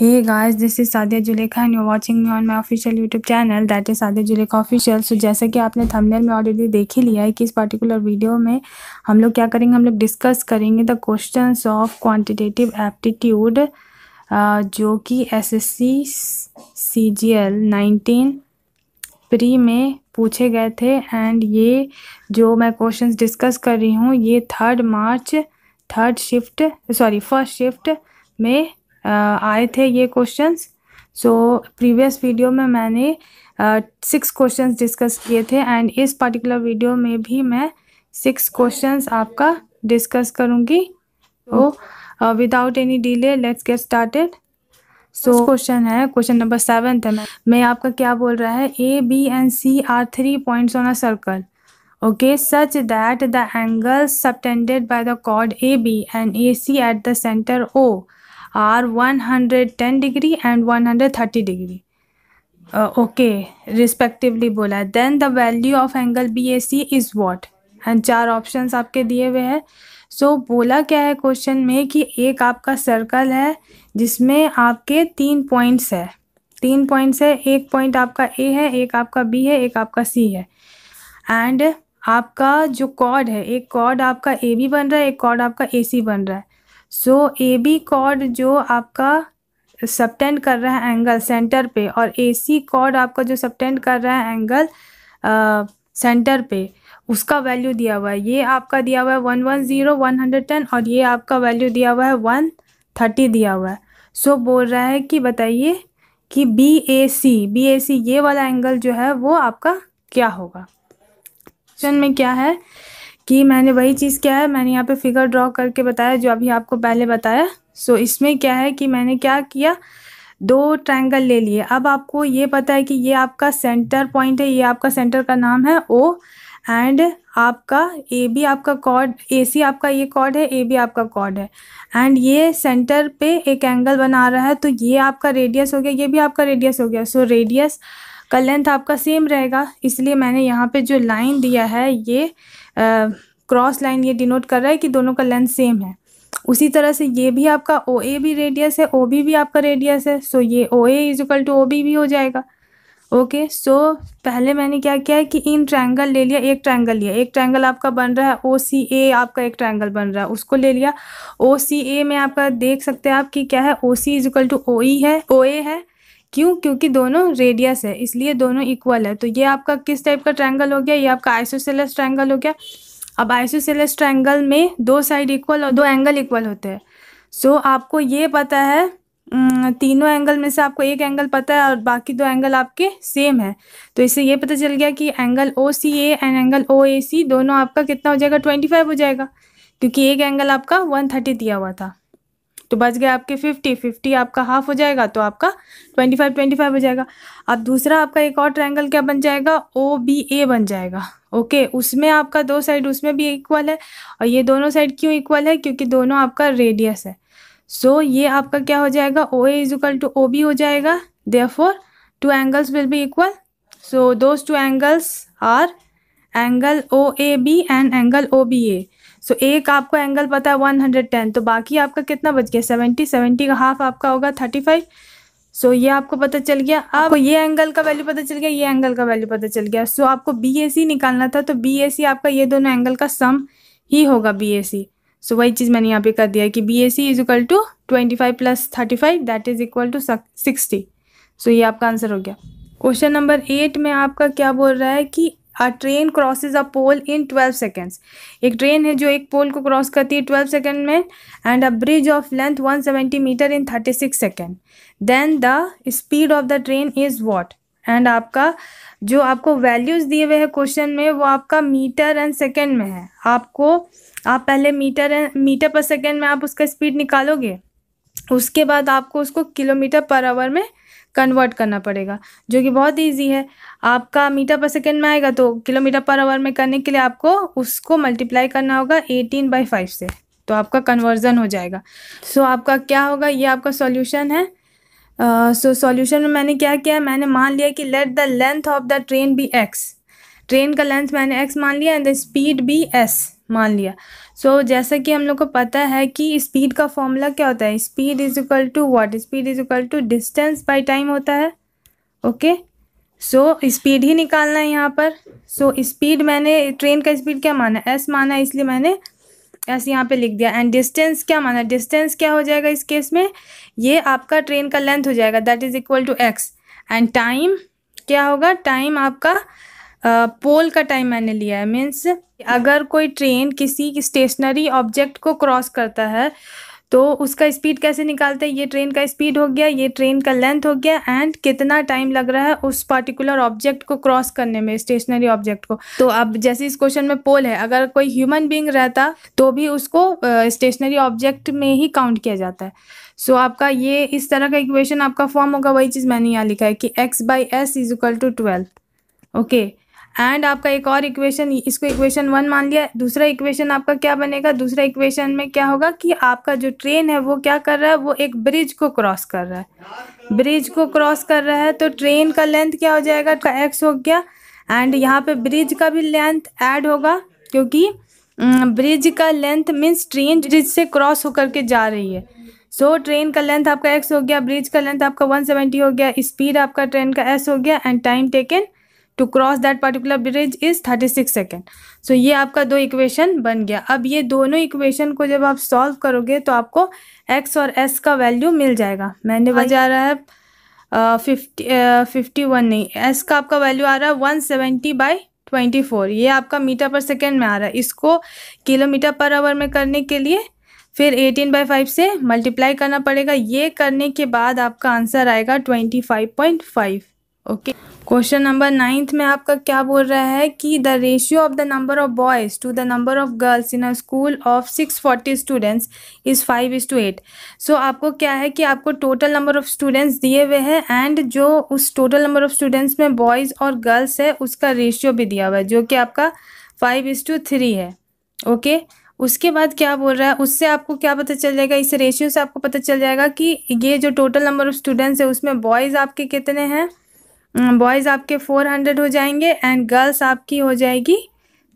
Hey guys, this is Sadia Julekha and you're watching me on my official YouTube channel that is Sadia Julekha official so जैसा कि आपने thumbnail में already देख ही लिया है कि इस पर्टिकुलर वीडियो में हम लोग क्या करेंगे हम लोग डिस्कस करेंगे the questions of quantitative aptitude जो कि जी एल नाइनटीन प्री में पूछे गए थे एंड ये जो मैं क्वेश्चन डिस्कस कर रही हूँ ये third March third shift sorry first shift में आए थे ये क्वेश्चंस सो प्रीवियस वीडियो में मैंने सिक्स क्वेश्चंस डिस्कस किए थे एंड इस पर्टिकुलर वीडियो में भी मैं सिक्स क्वेश्चंस आपका डिस्कस करूँगी तो without any delay let's get started so question है क्वेश्चन नंबर सेवन है मैं आपका क्या बोल रहा है A B and C are three points on a circle that the angle subtended by the chord A B and A C at the centre O are 110 degree and 130 degree uh, okay respectively बोला value of angle B angle C is what and चार options आपके दिए हुए हैं सो so, बोला क्या है question में कि एक आपका सर्कल है जिसमें आपके तीन पॉइंट्स है तीन पॉइंट्स है एक पॉइंट आपका ए है एक आपका बी है एक आपका सी है एंड आपका जो कॉर्ड है एक कॉर्ड आपका ए बी बन रहा है एक कॉर्ड आपका ए सी बन रहा है सो ए बी कॉर्ड जो आपका सबटेंड कर रहा है एंगल सेंटर पे और ए सी कॉर्ड आपका जो सबटेंड कर रहा है एंगल सेंटर पे उसका वैल्यू दिया हुआ है ये आपका दिया हुआ है one one zero one hundred ten और ये आपका वैल्यू दिया हुआ है वन थर्टी दिया हुआ है सो so, बोल रहा है कि बताइए कि B A C B A सी ये वाला एंगल जो है वो आपका क्या होगा क्वेश्चन में क्या है कि मैंने वही चीज़ क्या है मैंने यहाँ पे फिगर ड्रॉ करके बताया जो अभी आपको पहले बताया सो so, इसमें क्या है कि मैंने क्या किया दो ट्रायंगल ले लिए अब आपको ये पता है कि ये आपका सेंटर पॉइंट है ये आपका सेंटर का नाम है ओ एंड आपका ए बी आपका कॉर्ड ए सी आपका ये कॉर्ड है ए बी आपका कॉर्ड है एंड ये सेंटर पे एक एंगल बना रहा है तो ये आपका रेडियस हो गया ये भी आपका रेडियस हो गया सो so, रेडियस का लेंथ आपका सेम रहेगा इसलिए मैंने यहाँ पे जो लाइन दिया है ये क्रॉस लाइन ये डिनोट कर रहा है कि दोनों का लेंथ सेम है उसी तरह से ये भी आपका ओ ए भी रेडियस है ओ बी भी आपका रेडियस है सो ये O A is equal to O B भी हो जाएगा ओके okay, सो so, पहले मैंने क्या किया है कि इन ट्रायंगल ले लिया एक ट्रायंगल लिया एक ट्रायंगल आपका बन रहा है ओ सी ए आपका एक ट्रायंगल बन रहा है उसको ले लिया ओ सी ए में आपका देख सकते हैं आप कि क्या है O C is equal to O E है ओ ए है क्यों क्योंकि दोनों रेडियस है इसलिए दोनों इक्वल है तो ये आपका किस टाइप का ट्रायंगल हो गया ये आपका आइसोसेलस ट्रायंगल हो गया अब आइसोसेलस ट्रायंगल में दो साइड इक्वल और दो एंगल इक्वल होते हैं सो so, आपको ये पता है तीनों एंगल में से आपको एक एंगल पता है और बाकी दो एंगल आपके सेम है तो इससे ये पता चल गया कि angle O C A and angle O A C दोनों आपका कितना हो जाएगा ट्वेंटी फाइव हो जाएगा क्योंकि एक एंगल आपका वन थर्टी दिया हुआ था तो बच गए आपके फिफ्टी फिफ्टी आपका हाफ हो जाएगा तो आपका ट्वेंटी फाइव ट्वेंटी फाइव हो जाएगा अब दूसरा आपका एक और ट्रायंगल क्या बन जाएगा ओ बी ए बन जाएगा ओके उसमें आपका दो साइड उसमें भी इक्वल है और ये दोनों साइड क्यों इक्वल है क्योंकि दोनों आपका रेडियस है सो so, ये आपका क्या हो जाएगा O A is equal to O B हो जाएगा for two angles will be equal so those two angles are angle O A B and angle O B A so so, एक आपको angle पता है वन हंड्रेड टेन तो बाकी आपका कितना बच गया सेवेंटी सेवेंटी का हाफ आपका होगा थर्टी फाइव सो ये आपको पता चल गया अब ये एंगल का वैल्यू पता चल गया ये एंगल का वैल्यू पता चल गया सो so, आपको बी ए सी निकालना था तो बी ए सी आपका ये दोनों एंगल का सम ही होगा बी ए सी सो वही चीज़ मैंने यहाँ पे कर दिया कि B A C is equal to twenty five plus thirty five that is equal to sixty so ये आपका आंसर हो गया क्वेश्चन नंबर एट में आपका क्या बोल रहा है कि a train crosses a pole in twelve seconds एक ट्रेन है जो एक पोल को क्रॉस करती है ट्वेल्व सेकेंड में and a bridge of length one seventy metre in thirty six second then the speed of the train is what and आपका जो आपको वैल्यूज़ दिए हुए हैं क्वेश्चन में वो आपका मीटर एंड सेकेंड में है आपको आप पहले मीटर एंड मीटर पर सेकेंड में आप उसका स्पीड निकालोगे उसके बाद आपको उसको किलोमीटर पर आवर में कन्वर्ट करना पड़ेगा जो कि बहुत ईजी है आपका मीटर पर सेकेंड में आएगा तो किलोमीटर पर आवर में करने के लिए आपको उसको मल्टीप्लाई करना होगा एटीन बाई फाइव से तो आपका कन्वर्जन हो जाएगा सो so, आपका क्या होगा ये आपका सॉल्यूशन है सो uh, सॉल्यूशन so में मैंने क्या किया मैंने मान लिया कि let the length of the train be x train का लेंथ मैंने एक्स मान लिया and the speed be s मान लिया सो so, जैसा कि हम लोग को पता है कि स्पीड का फॉर्मूला क्या होता है speed is equal to what speed is equal to distance by time होता है ओके सो स्पीड ही निकालना है यहाँ पर सो so, स्पीड मैंने ट्रेन का स्पीड क्या माना एस माना इसलिए मैंने एस यहाँ पे लिख दिया एंड डिस्टेंस क्या माना डिस्टेंस क्या हो जाएगा इस केस में ये आपका ट्रेन का लेंथ हो जाएगा that is equal to x and time क्या होगा टाइम आपका पोल का टाइम मैंने लिया है मीन्स अगर कोई ट्रेन किसी स्टेशनरी ऑब्जेक्ट को क्रॉस करता है तो उसका स्पीड कैसे निकालते हैं ये ट्रेन का स्पीड हो गया ये ट्रेन का लेंथ हो गया एंड कितना टाइम लग रहा है उस पर्टिकुलर ऑब्जेक्ट को क्रॉस करने में स्टेशनरी ऑब्जेक्ट को तो अब जैसे इस क्वेश्चन में पोल है अगर कोई ह्यूमन बींग रहता तो भी उसको स्टेशनरी uh, ऑब्जेक्ट में ही काउंट किया जाता है सो so, आपका ये इस तरह का इक्वेशन आपका फॉर्म होगा वही चीज़ मैंने यहाँ लिखा है कि x by s is equal to twelve okay and आपका एक और इक्वेशन इसको इक्वेशन वन मान लिया दूसरा इक्वेशन आपका क्या बनेगा दूसरा इक्वेशन में क्या होगा कि आपका जो ट्रेन है वो क्या कर रहा है वो एक ब्रिज को क्रॉस कर रहा है ब्रिज को क्रॉस कर रहा है तो ट्रेन का लेंथ क्या हो जाएगा एक्स हो गया एंड यहाँ पे ब्रिज का भी लेंथ ऐड होगा क्योंकि ब्रिज का लेंथ मीन्स ट्रेन ब्रिज से क्रॉस होकर के जा रही है सो so, ट्रेन का लेंथ आपका एक्स हो गया ब्रिज का लेंथ आपका वन सेवेंटी हो गया स्पीड आपका ट्रेन का एस हो गया and time taken to cross that particular bridge is thirty six second so ये आपका दो इक्वेशन बन गया अब ये दोनों इक्वेशन को जब आप सॉल्व करोगे तो आपको एक्स और एस का वैल्यू मिल जाएगा मैंने हाँ बजा रहा है फिफ्टी फिफ्टी वन नहीं एस का आपका वैल्यू आ रहा है one seventy by twenty four ये आपका मीटर पर सेकेंड में आ रहा है इसको किलोमीटर पर आवर में करने के लिए फिर एटीन बाई फाइव से मल्टीप्लाई करना पड़ेगा ये करने के बाद आपका आंसर आएगा twenty five point five okay question number ninth में आपका क्या बोल रहा है कि the ratio of the number of boys to the number of girls in a school of six forty students is five is to eight so आपको क्या है कि आपको टोटल नंबर ऑफ़ स्टूडेंट्स दिए हुए हैं एंड जो उस टोटल नंबर ऑफ़ स्टूडेंट्स में बॉयज़ और गर्ल्स है उसका रेशियो भी दिया हुआ है जो कि आपका फाइव इज़ टू थ्री है ओके okay? उसके बाद क्या बोल रहा है उससे आपको क्या पता चल जाएगा इस रेशियो से आपको पता चल जाएगा कि ये जो टोटल नंबर ऑफ़ स्टूडेंट्स है उसमें बॉयज़ आपके कितने हैं बॉयज़ हम्म, आपके फ़ोर हंड्रेड हो जाएंगे एंड गर्ल्स आपकी हो जाएगी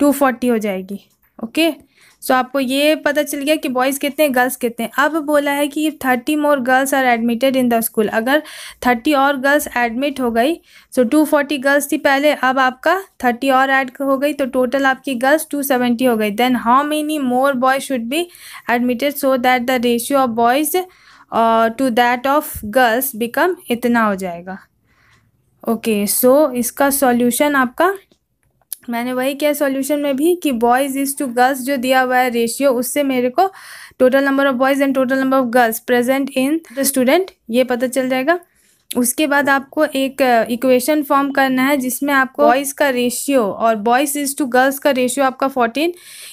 टू फोर्टी हो जाएगी ओके सो आपको ये पता चल गया कि बॉयज़ कितने हैं गर्ल्स कितने हैं अब बोला है कि thirty more girls are admitted in the school अगर थर्टी और गर्ल्स एडमिट हो गई सो टू फोर्टी गर्ल्स थी पहले अब आपका थर्टी और ऐड हो गई तो टोटल आपकी गर्ल्स टू सेवेंटी हो गई then how many more boys should be admitted so that the ratio of boys to that of girls become इतना हो जाएगा ओके सो इसका सॉल्यूशन आपका मैंने वही किया सॉल्यूशन में भी कि बॉयज़ इज़ टू गर्ल्स जो दिया हुआ है रेशियो उससे मेरे को total number of boys and total number of girls present in the student ये पता चल जाएगा उसके बाद आपको एक इक्वेशन uh, फॉर्म करना है जिसमें आपको बॉयज़ का रेशियो और बॉयज़ इज़ टू गर्ल्स का रेशियो आपका फोर्टीन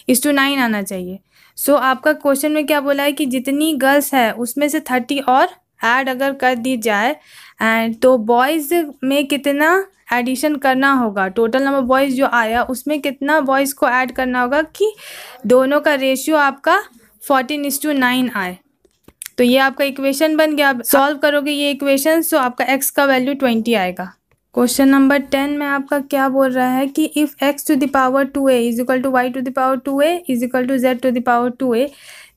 इज़ टू नाइन आना चाहिए सो so, आपका क्वेश्चन में क्या बोला है कि जितनी गर्ल्स है उसमें से थर्टी और ऐड अगर कर दी जाए एंड तो बॉयज़ में कितना एडिशन करना होगा टोटल नंबर बॉयज़ जो आया उसमें कितना बॉयज़ को ऐड करना होगा कि दोनों का रेशियो आपका फोर्टीन इस टू नाइन आए तो ये आपका इक्वेशन बन गया आप सॉल्व करोगे ये इक्वेशन तो आपका एक्स का वैल्यू ट्वेंटी आएगा क्वेश्चन नंबर टेन में आपका क्या बोल रहा है कि if x to the power two a is equal to y to the power two a is equal to z to the power two a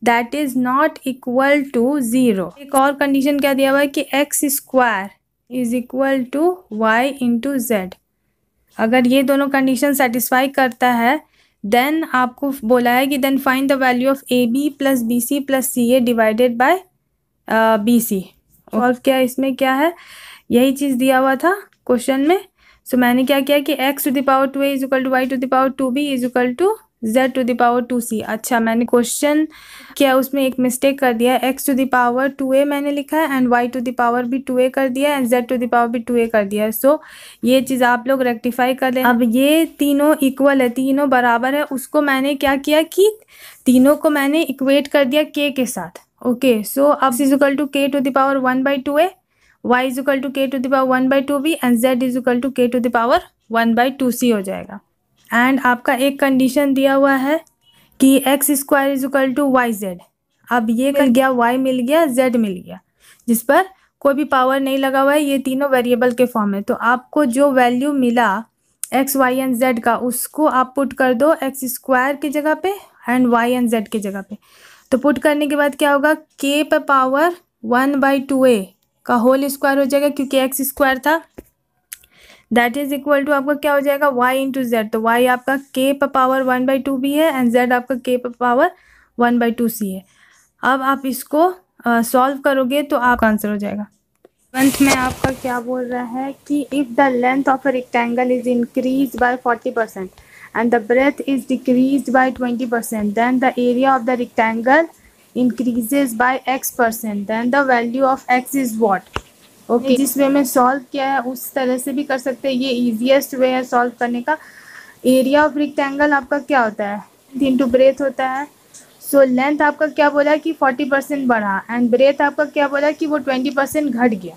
that is not equal to zero एक और condition क्या दिया हुआ है कि x square is equal to y into z अगर ये दोनों कंडीशन सेटिस्फाई करता है देन आपको बोला है कि then find the value of a b plus b c plus c a divided by b c और क्या इसमें क्या है यही चीज़ दिया हुआ था क्वेश्चन में सो so, मैंने क्या किया कि x to the power two a is equal to y to the power two b is equal to z to the power two c अच्छा मैंने क्वेश्चन किया उसमें एक मिस्टेक कर दिया x to the power two a मैंने लिखा है एंड वाई टू दावर भी टू ए कर दिया एंड जेड टू दावर भी टू ए कर दिया है so, सो ये चीज़ आप लोग रेक्टिफाई कर लें अब ये तीनों इक्वल है तीनों बराबर है उसको मैंने क्या किया कि तीनों को मैंने इक्वेट कर दिया के के साथ ओके सो अब is equal to k to the power one by two a y is equal to k to the power one by two b and z is equal to k to the power one by two c हो जाएगा and आपका एक condition दिया हुआ है कि x square is equal to y z अब ये कर गया वाई मिल गया जेड मिल गया जिस पर कोई भी पावर नहीं लगा हुआ है ये तीनों वेरिएबल के फॉर्म है तो आपको जो वैल्यू मिला एक्स वाई एंड जेड का उसको आप पुट कर दो एक्स स्क्वायर की जगह पे एंड वाई एंड जेड की जगह पे तो पुट करने के बाद क्या होगा के पर power one by two a का होल स्क्वायर हो जाएगा क्योंकि एक्स स्क्वायर था दैट इज इक्वल टू आपका क्या हो जाएगा वाई इंटू जेड तो वाई आपका के पर power one by two b है एंड जेड आपका के पर power one by two c है अब आप इसको सॉल्व uh, करोगे तो आपका आंसर हो जाएगा वंथ में आपका क्या बोल रहा है कि if the length of a rectangle is increase by forty percent and the breadth is decrease by twenty percent then the area of the rectangle increases by x percent then the value of x is what okay जिस way में solve किया है उस तरह से भी कर सकते हैं ये इजिएस्ट वे है सॉल्व करने का एरिया ऑफ रेक्टेंगल आपका क्या होता है टू ब्रेथ होता है सो so, लेंथ आपका क्या बोला कि फोर्टी परसेंट बढ़ा एंड ब्रेथ आपका क्या बोला कि वो ट्वेंटी परसेंट घट गया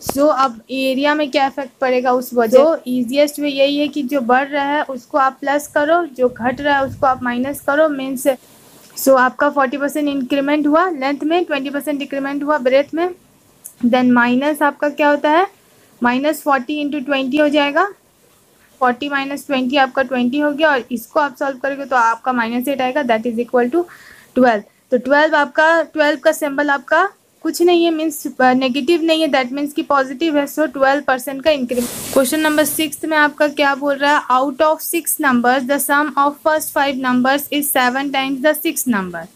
सो so, अब एरिया में क्या इफेक्ट पड़ेगा उस वजह ईजिएस्ट वे यही है कि जो बढ़ रहा है उसको आप प्लस करो जो घट रहा है उसको आप माइनस करो मीन्स सो so, आपका फोर्टी परसेंट इंक्रीमेंट हुआ लेंथ में ट्वेंटी परसेंट इंक्रीमेंट हुआ ब्रेथ में देन माइनस आपका क्या होता है माइनस फोर्टी इंटू ट्वेंटी हो जाएगा फोर्टी माइनस ट्वेंटी आपका ट्वेंटी हो गया और इसको आप सॉल्व करोगे तो आपका माइनस एट आएगा that is equal to twelve तो ट्वेल्व आपका ट्वेल्व का सिंबल आपका कुछ नहीं है मीन्स नेगेटिव uh, नहीं है दैट मीन्स कि पॉजिटिव है सो ट्वेल्व परसेंट का इंक्रीमेंट क्वेश्चन नंबर सिक्स में आपका क्या बोल रहा है out of six numbers the sum of first five numbers is seven times the six number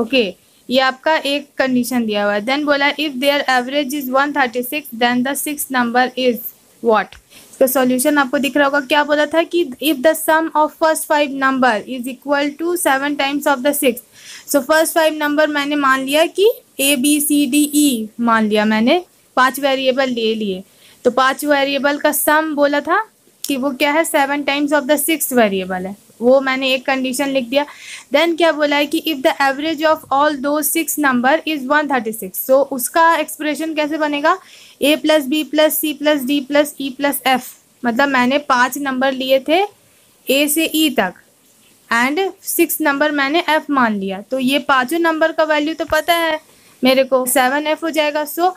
okay ये आपका एक कंडीशन दिया हुआ है देन बोला if their average is one thirty six then the six number is what इसका solution आपको दिख रहा होगा क्या बोला था कि if the sum of first five number is equal to seven times of the six so first five number मैंने मान लिया कि A B C D E मान लिया मैंने पांच वेरिएबल ले लिए तो पांच वेरिएबल का सम बोला था कि वो क्या है seven times of the six variable है वो मैंने एक कंडीशन लिख दिया देन क्या बोला है कि if the average of all दो six number is one thirty six so उसका एक्सप्रेशन कैसे बनेगा a plus b plus c plus d plus e plus f मतलब मैंने पांच नंबर लिए थे ए से ई e तक एंड सिक्स नंबर मैंने एफ मान लिया तो ये पाँचों नंबर का वैल्यू तो पता है मेरे को सेवन एफ हो जाएगा so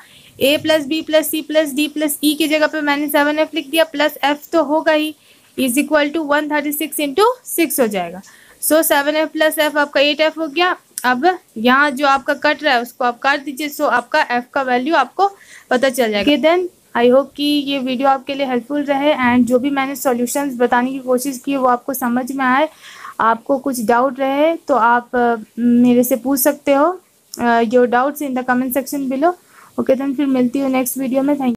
a plus b plus c plus d plus e की जगह पे मैंने सेवन एफ लिख दिया प्लस एफ तो होगा ही is equal to one thirty six into six हो जाएगा so seven f plus f आपका एट एफ हो गया अब यहाँ जो आपका कट रहा है उसको आप काट दीजिए सो आपका एफ का वैल्यू आपको पता चल जाएगा देन आई होप कि ये वीडियो आपके लिए हेल्पफुल रहे एंड जो भी मैंने सॉल्यूशंस बताने की कोशिश की वो आपको समझ में आए आपको कुछ डाउट रहे तो आप मेरे से पूछ सकते हो your doubts in the comment section below okay then फिर मिलती हूँ नेक्स्ट वीडियो में थैंक